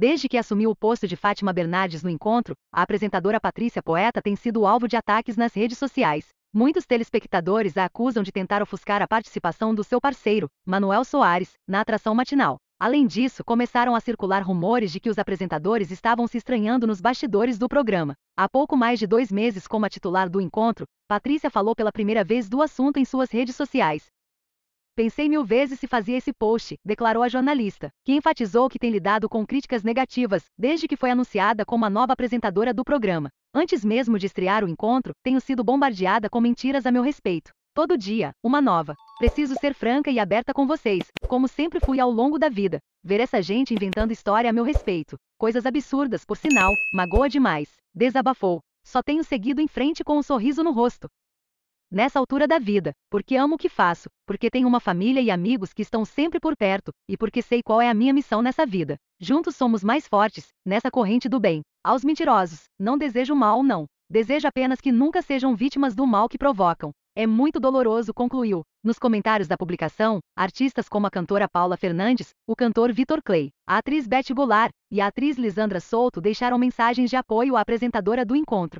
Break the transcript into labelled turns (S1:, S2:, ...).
S1: Desde que assumiu o posto de Fátima Bernardes no encontro, a apresentadora Patrícia Poeta tem sido alvo de ataques nas redes sociais. Muitos telespectadores a acusam de tentar ofuscar a participação do seu parceiro, Manuel Soares, na atração matinal. Além disso, começaram a circular rumores de que os apresentadores estavam se estranhando nos bastidores do programa. Há pouco mais de dois meses como a titular do encontro, Patrícia falou pela primeira vez do assunto em suas redes sociais. Pensei mil vezes se fazia esse post, declarou a jornalista, que enfatizou que tem lidado com críticas negativas desde que foi anunciada como a nova apresentadora do programa. Antes mesmo de estrear o encontro, tenho sido bombardeada com mentiras a meu respeito. Todo dia, uma nova. Preciso ser franca e aberta com vocês, como sempre fui ao longo da vida. Ver essa gente inventando história a meu respeito, coisas absurdas, por sinal, magoa demais. Desabafou. Só tenho seguido em frente com um sorriso no rosto nessa altura da vida, porque amo o que faço, porque tenho uma família e amigos que estão sempre por perto, e porque sei qual é a minha missão nessa vida. Juntos somos mais fortes, nessa corrente do bem. Aos mentirosos, não desejo mal, não. Desejo apenas que nunca sejam vítimas do mal que provocam. É muito doloroso, concluiu. Nos comentários da publicação, artistas como a cantora Paula Fernandes, o cantor Vitor Clay, a atriz Beth Goulart e a atriz Lisandra Souto deixaram mensagens de apoio à apresentadora do encontro.